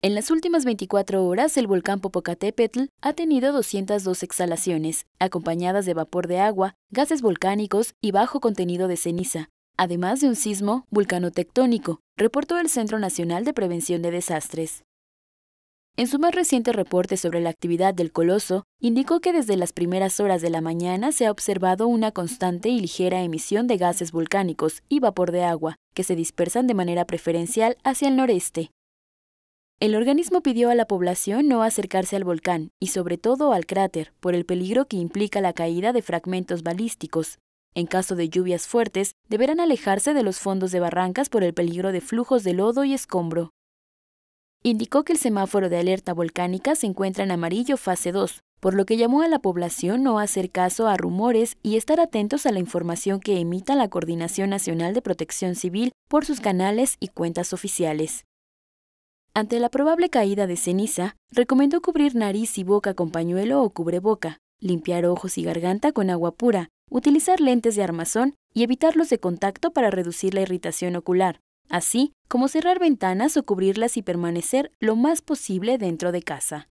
En las últimas 24 horas, el volcán Popocatépetl ha tenido 202 exhalaciones, acompañadas de vapor de agua, gases volcánicos y bajo contenido de ceniza, además de un sismo vulcanotectónico, reportó el Centro Nacional de Prevención de Desastres. En su más reciente reporte sobre la actividad del coloso, indicó que desde las primeras horas de la mañana se ha observado una constante y ligera emisión de gases volcánicos y vapor de agua, que se dispersan de manera preferencial hacia el noreste. El organismo pidió a la población no acercarse al volcán y sobre todo al cráter por el peligro que implica la caída de fragmentos balísticos. En caso de lluvias fuertes, deberán alejarse de los fondos de barrancas por el peligro de flujos de lodo y escombro. Indicó que el semáforo de alerta volcánica se encuentra en amarillo fase 2, por lo que llamó a la población no hacer caso a rumores y estar atentos a la información que emita la Coordinación Nacional de Protección Civil por sus canales y cuentas oficiales. Ante la probable caída de ceniza, recomendó cubrir nariz y boca con pañuelo o cubreboca, limpiar ojos y garganta con agua pura, utilizar lentes de armazón y evitarlos de contacto para reducir la irritación ocular, así como cerrar ventanas o cubrirlas y permanecer lo más posible dentro de casa.